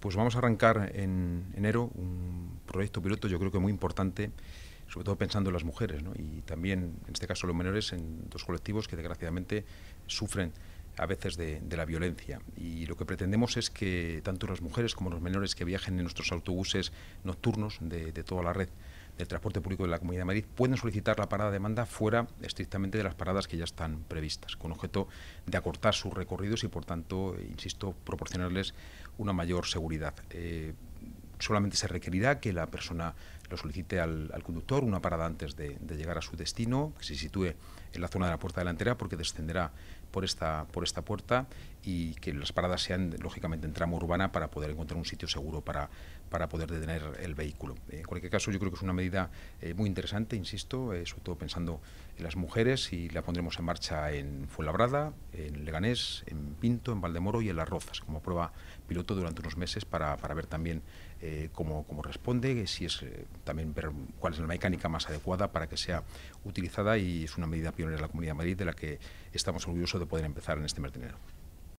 Pues vamos a arrancar en enero un proyecto piloto, yo creo que muy importante, sobre todo pensando en las mujeres ¿no? y también, en este caso, los menores, en dos colectivos que desgraciadamente sufren a veces de, la violencia. Y lo que pretendemos es que tanto las mujeres como los menores que viajen en nuestros autobuses nocturnos de toda la red del transporte público de la Comunidad de Madrid pueden solicitar la parada de demanda fuera estrictamente de las paradas que ya están previstas, con objeto de acortar sus recorridos y, por tanto, insisto, proporcionarles una mayor seguridad. Eh, solamente se requerirá que la persona lo solicite al, conductor una parada antes de, llegar a su destino, que se sitúe en la zona de la puerta delantera porque descenderá por esta, por esta puerta y que las paradas sean lógicamente en tramo urbana para poder encontrar un sitio seguro para, para poder detener el vehículo. en cualquier caso, yo creo que es una medida eh, muy interesante, insisto, eh, sobre todo pensando en las mujeres y la pondremos en marcha en Fuenlabrada, en Leganés, en Pinto, en Valdemoro y en Las Rozas, como prueba piloto durante unos meses para, ver también eh, cómo, cómo, responde, si es eh, también ver cuál es la mecánica más adecuada para que sea utilizada y es una medida pionera de la Comunidad de Madrid de la que estamos orgullosos de poder empezar en este mes